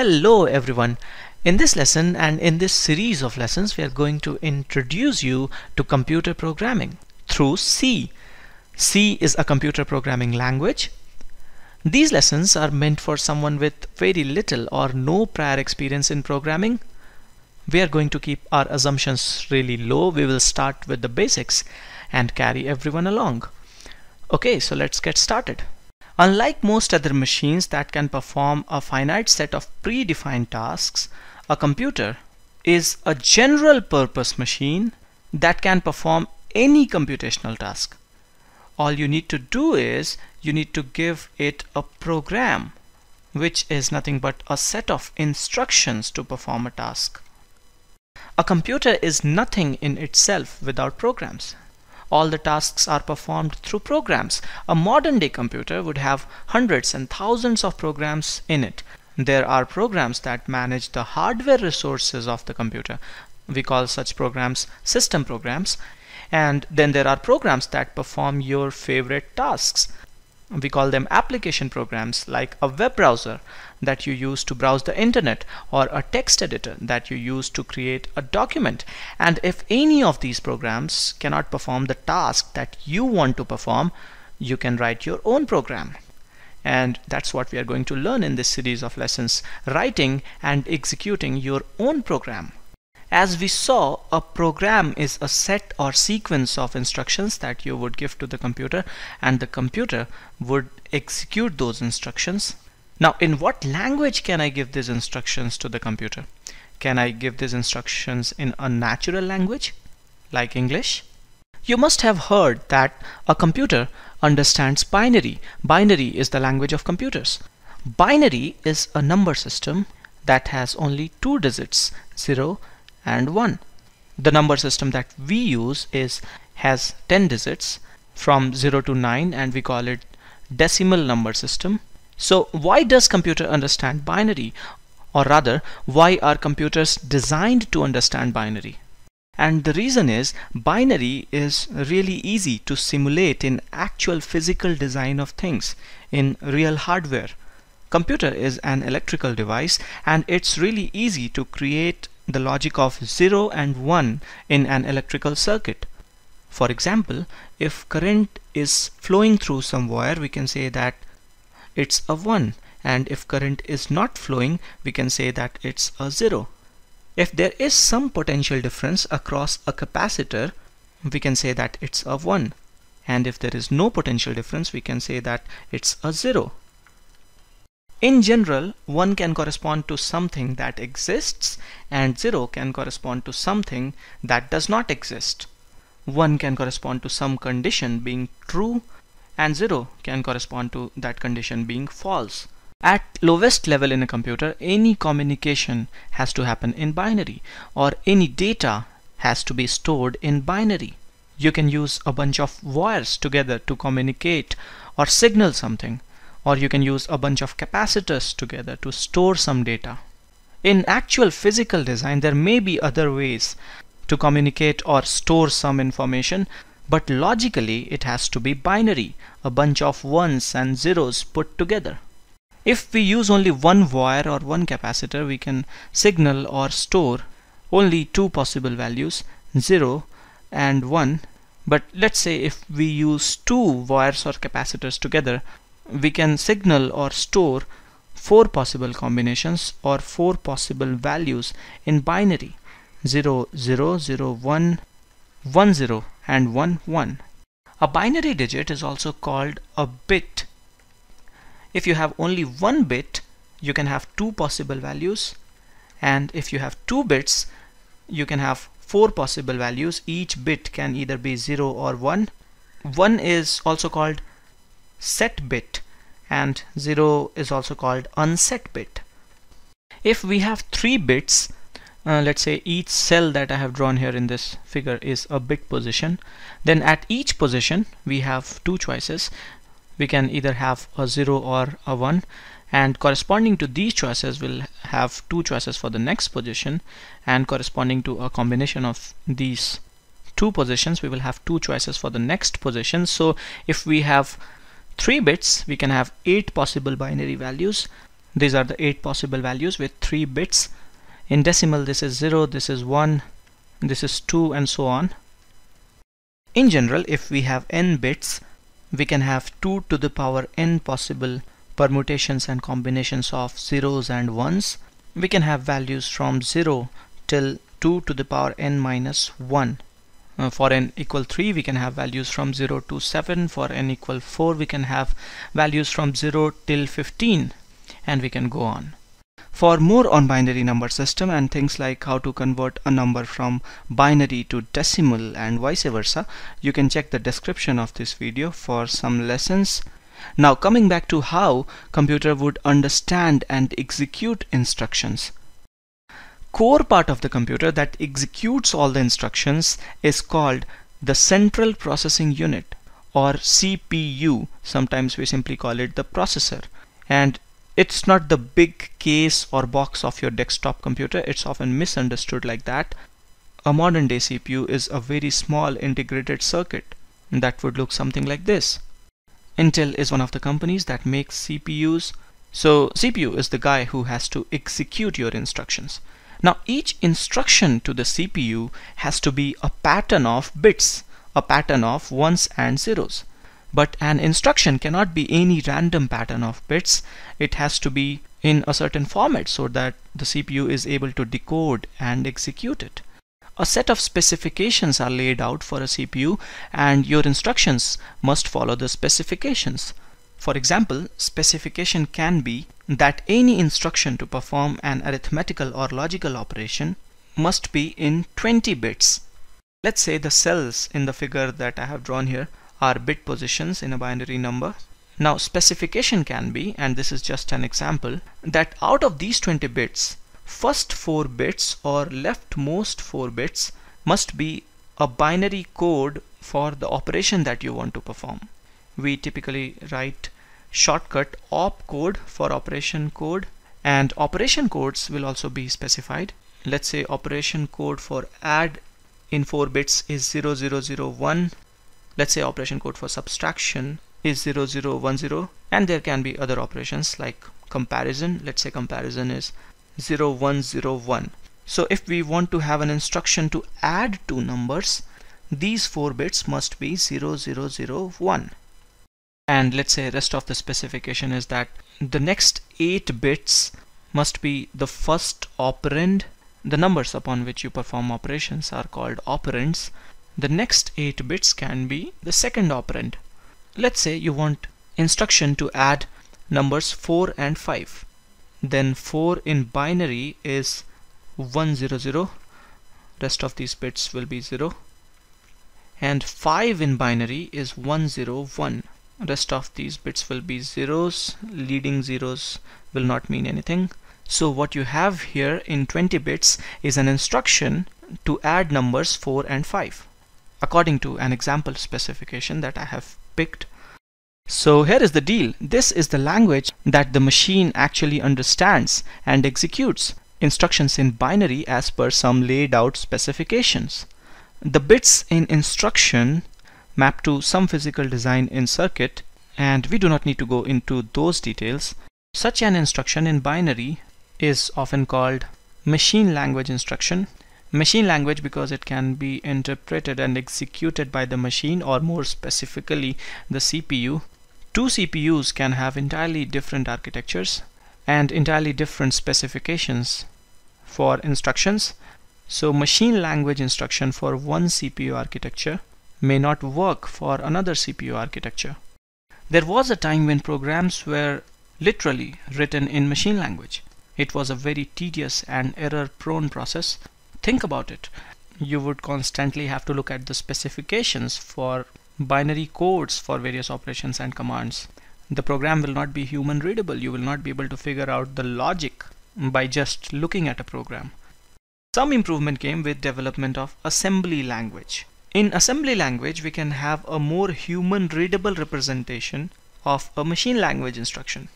Hello everyone. In this lesson and in this series of lessons we are going to introduce you to computer programming through C. C is a computer programming language. These lessons are meant for someone with very little or no prior experience in programming. We are going to keep our assumptions really low. We will start with the basics and carry everyone along. Okay, so let's get started. Unlike most other machines that can perform a finite set of predefined tasks, a computer is a general purpose machine that can perform any computational task. All you need to do is you need to give it a program which is nothing but a set of instructions to perform a task. A computer is nothing in itself without programs all the tasks are performed through programs. A modern day computer would have hundreds and thousands of programs in it. There are programs that manage the hardware resources of the computer. We call such programs system programs. And then there are programs that perform your favorite tasks we call them application programs like a web browser that you use to browse the internet or a text editor that you use to create a document and if any of these programs cannot perform the task that you want to perform you can write your own program and that's what we are going to learn in this series of lessons writing and executing your own program as we saw, a program is a set or sequence of instructions that you would give to the computer and the computer would execute those instructions. Now, in what language can I give these instructions to the computer? Can I give these instructions in a natural language like English? You must have heard that a computer understands binary. Binary is the language of computers. Binary is a number system that has only two digits 0 and 1. The number system that we use is has 10 digits from 0 to 9 and we call it decimal number system. So why does computer understand binary? Or rather, why are computers designed to understand binary? And the reason is binary is really easy to simulate in actual physical design of things in real hardware. Computer is an electrical device and it's really easy to create the logic of 0 and 1 in an electrical circuit. For example, if current is flowing through some wire, we can say that it's a 1 and if current is not flowing, we can say that it's a 0. If there is some potential difference across a capacitor, we can say that it's a 1 and if there is no potential difference we can say that it's a 0 in general, 1 can correspond to something that exists and 0 can correspond to something that does not exist. 1 can correspond to some condition being true and 0 can correspond to that condition being false. At lowest level in a computer, any communication has to happen in binary or any data has to be stored in binary. You can use a bunch of wires together to communicate or signal something or you can use a bunch of capacitors together to store some data. In actual physical design, there may be other ways to communicate or store some information, but logically it has to be binary, a bunch of ones and zeros put together. If we use only one wire or one capacitor, we can signal or store only two possible values, 0 and 1. But let's say if we use two wires or capacitors together, we can signal or store four possible combinations or four possible values in binary 0 0 0 1 1 0 and 1 1 a binary digit is also called a bit if you have only one bit you can have two possible values and if you have two bits you can have four possible values each bit can either be 0 or 1 1 is also called set bit and 0 is also called unset bit. If we have three bits, uh, let's say each cell that I have drawn here in this figure is a bit position, then at each position we have two choices. We can either have a 0 or a 1 and corresponding to these choices we'll have two choices for the next position and corresponding to a combination of these two positions we will have two choices for the next position so if we have 3 bits we can have 8 possible binary values these are the 8 possible values with 3 bits in decimal this is 0 this is 1 this is 2 and so on in general if we have n bits we can have 2 to the power n possible permutations and combinations of zeros and ones we can have values from 0 till 2 to the power n minus 1 uh, for n equal 3 we can have values from 0 to 7 for n equal 4 we can have values from 0 till 15 and we can go on for more on binary number system and things like how to convert a number from binary to decimal and vice versa you can check the description of this video for some lessons now coming back to how computer would understand and execute instructions core part of the computer that executes all the instructions is called the central processing unit or CPU sometimes we simply call it the processor and it's not the big case or box of your desktop computer it's often misunderstood like that a modern day CPU is a very small integrated circuit that would look something like this Intel is one of the companies that makes CPUs so CPU is the guy who has to execute your instructions now each instruction to the CPU has to be a pattern of bits, a pattern of ones and zeros. But an instruction cannot be any random pattern of bits. It has to be in a certain format so that the CPU is able to decode and execute it. A set of specifications are laid out for a CPU and your instructions must follow the specifications. For example, specification can be that any instruction to perform an arithmetical or logical operation must be in 20 bits. Let's say the cells in the figure that I have drawn here are bit positions in a binary number. Now specification can be, and this is just an example, that out of these 20 bits, first 4 bits or leftmost 4 bits must be a binary code for the operation that you want to perform. We typically write shortcut opcode for operation code and operation codes will also be specified. Let's say operation code for add in 4 bits is 0001. Let's say operation code for subtraction is 0010 and there can be other operations like comparison. Let's say comparison is 0101. So if we want to have an instruction to add two numbers, these four bits must be 0001 and let's say rest of the specification is that the next eight bits must be the first operand the numbers upon which you perform operations are called operands the next eight bits can be the second operand let's say you want instruction to add numbers 4 and 5 then 4 in binary is 100 rest of these bits will be 0 and 5 in binary is 101 rest of these bits will be zeros leading zeros will not mean anything so what you have here in 20 bits is an instruction to add numbers 4 and 5 according to an example specification that I have picked so here is the deal this is the language that the machine actually understands and executes instructions in binary as per some laid out specifications the bits in instruction map to some physical design in circuit and we do not need to go into those details. Such an instruction in binary is often called machine language instruction. Machine language because it can be interpreted and executed by the machine or more specifically the CPU. Two CPUs can have entirely different architectures and entirely different specifications for instructions. So machine language instruction for one CPU architecture may not work for another CPU architecture. There was a time when programs were literally written in machine language. It was a very tedious and error-prone process. Think about it. You would constantly have to look at the specifications for binary codes for various operations and commands. The program will not be human readable. You will not be able to figure out the logic by just looking at a program. Some improvement came with development of assembly language. In assembly language, we can have a more human readable representation of a machine language instruction.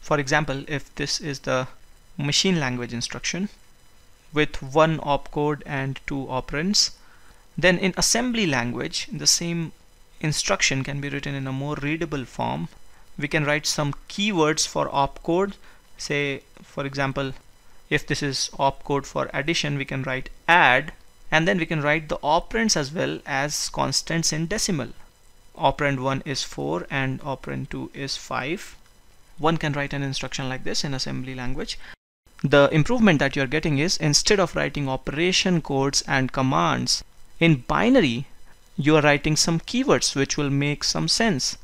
For example, if this is the machine language instruction with one opcode and two operands, then in assembly language, the same instruction can be written in a more readable form. We can write some keywords for opcode. Say, for example, if this is opcode for addition, we can write add and then we can write the operands as well as constants in decimal operand 1 is 4 and operand 2 is 5 one can write an instruction like this in assembly language the improvement that you're getting is instead of writing operation codes and commands in binary you are writing some keywords which will make some sense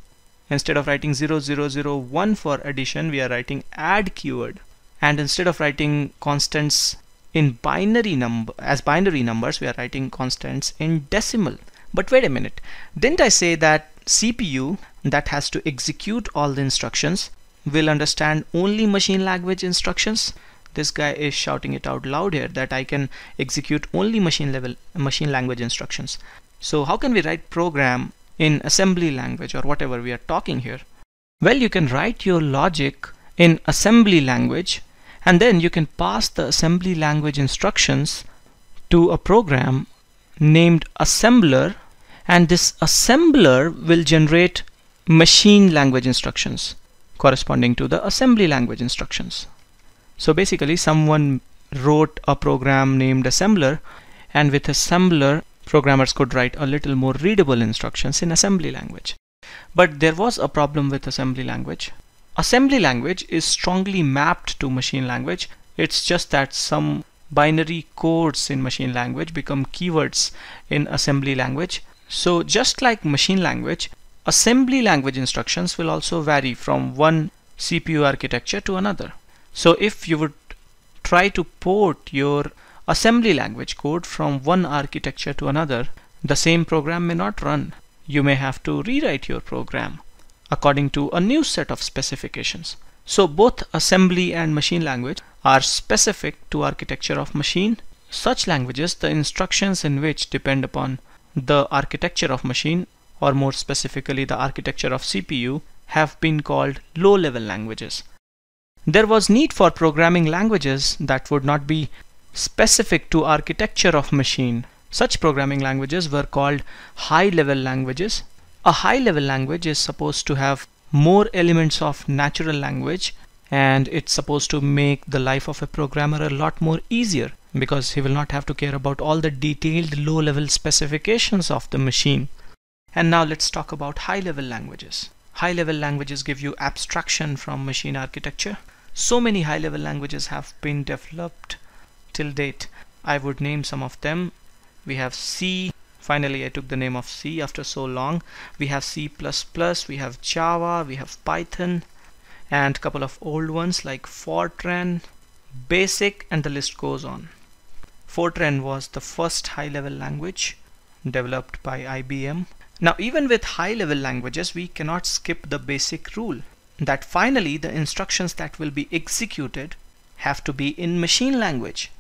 instead of writing 0001 for addition we are writing add keyword and instead of writing constants in binary number as binary numbers we are writing constants in decimal but wait a minute didn't I say that CPU that has to execute all the instructions will understand only machine language instructions this guy is shouting it out loud here that I can execute only machine level machine language instructions so how can we write program in assembly language or whatever we are talking here well you can write your logic in assembly language and then you can pass the assembly language instructions to a program named assembler and this assembler will generate machine language instructions corresponding to the assembly language instructions. So basically someone wrote a program named assembler and with assembler programmers could write a little more readable instructions in assembly language. But there was a problem with assembly language Assembly language is strongly mapped to machine language. It's just that some binary codes in machine language become keywords in assembly language. So just like machine language, assembly language instructions will also vary from one CPU architecture to another. So if you would try to port your assembly language code from one architecture to another, the same program may not run. You may have to rewrite your program according to a new set of specifications. So both assembly and machine language are specific to architecture of machine. Such languages, the instructions in which depend upon the architecture of machine or more specifically the architecture of CPU have been called low-level languages. There was need for programming languages that would not be specific to architecture of machine. Such programming languages were called high-level languages a high level language is supposed to have more elements of natural language and it's supposed to make the life of a programmer a lot more easier because he will not have to care about all the detailed low level specifications of the machine. And now let's talk about high level languages. High level languages give you abstraction from machine architecture. So many high level languages have been developed till date. I would name some of them. We have C, Finally, I took the name of C after so long. We have C++, we have Java, we have Python, and a couple of old ones like Fortran, BASIC, and the list goes on. Fortran was the first high-level language developed by IBM. Now, even with high-level languages, we cannot skip the basic rule that finally the instructions that will be executed have to be in machine language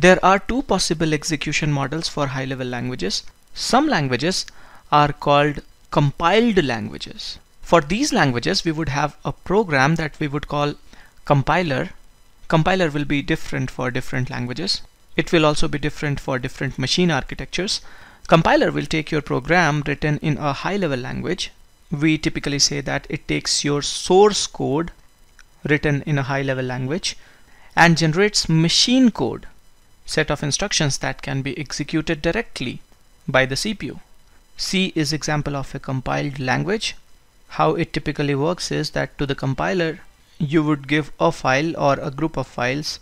there are two possible execution models for high-level languages. Some languages are called compiled languages. For these languages, we would have a program that we would call compiler. Compiler will be different for different languages. It will also be different for different machine architectures. Compiler will take your program written in a high-level language. We typically say that it takes your source code written in a high-level language and generates machine code set of instructions that can be executed directly by the CPU. C is example of a compiled language. How it typically works is that to the compiler, you would give a file or a group of files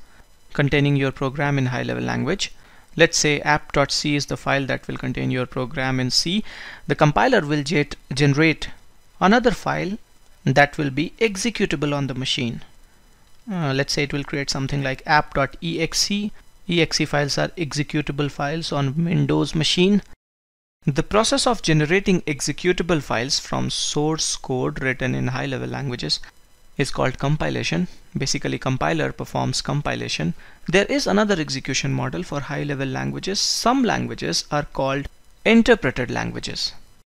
containing your program in high-level language. Let's say app.c is the file that will contain your program in C. The compiler will generate another file that will be executable on the machine. Uh, let's say it will create something like app.exe exe files are executable files on Windows machine. The process of generating executable files from source code written in high-level languages is called compilation. Basically, compiler performs compilation. There is another execution model for high-level languages. Some languages are called interpreted languages.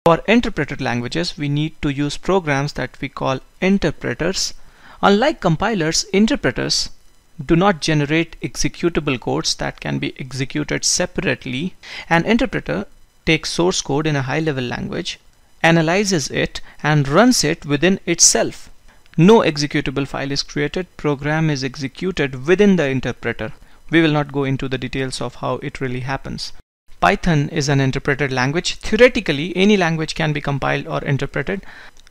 For interpreted languages, we need to use programs that we call interpreters. Unlike compilers, interpreters do not generate executable codes that can be executed separately. An interpreter takes source code in a high level language, analyzes it and runs it within itself. No executable file is created, program is executed within the interpreter. We will not go into the details of how it really happens. Python is an interpreted language. Theoretically, any language can be compiled or interpreted.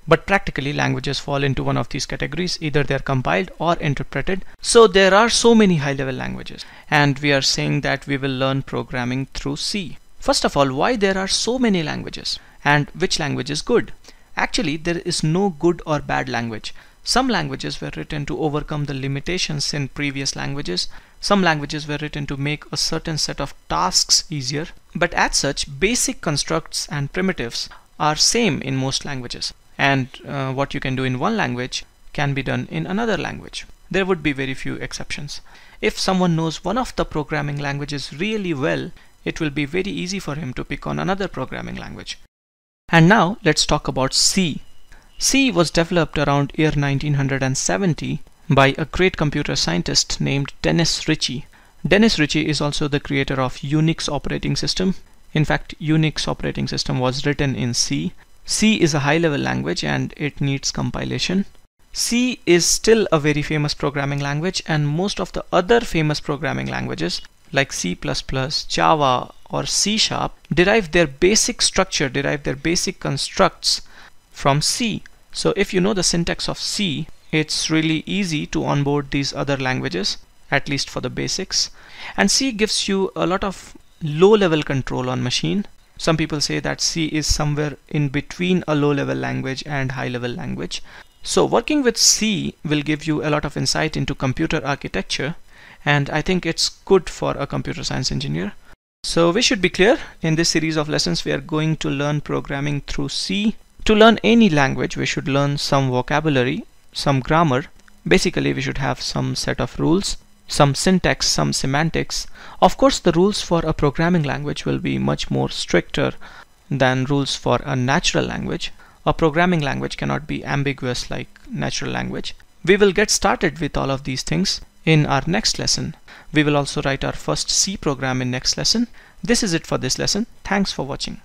But practically languages fall into one of these categories, either they're compiled or interpreted. So there are so many high level languages and we are saying that we will learn programming through C. First of all, why there are so many languages and which language is good? Actually, there is no good or bad language. Some languages were written to overcome the limitations in previous languages. Some languages were written to make a certain set of tasks easier. But as such, basic constructs and primitives are same in most languages and uh, what you can do in one language can be done in another language. There would be very few exceptions. If someone knows one of the programming languages really well, it will be very easy for him to pick on another programming language. And now let's talk about C. C was developed around year 1970 by a great computer scientist named Dennis Ritchie. Dennis Ritchie is also the creator of Unix operating system. In fact, Unix operating system was written in C C is a high level language and it needs compilation. C is still a very famous programming language and most of the other famous programming languages like C++, Java or C Sharp derive their basic structure, derive their basic constructs from C. So if you know the syntax of C, it's really easy to onboard these other languages, at least for the basics. And C gives you a lot of low level control on machine some people say that C is somewhere in between a low level language and high level language. So working with C will give you a lot of insight into computer architecture and I think it's good for a computer science engineer. So we should be clear, in this series of lessons we are going to learn programming through C. To learn any language we should learn some vocabulary, some grammar, basically we should have some set of rules some syntax, some semantics. Of course, the rules for a programming language will be much more stricter than rules for a natural language. A programming language cannot be ambiguous like natural language. We will get started with all of these things in our next lesson. We will also write our first C program in next lesson. This is it for this lesson. Thanks for watching.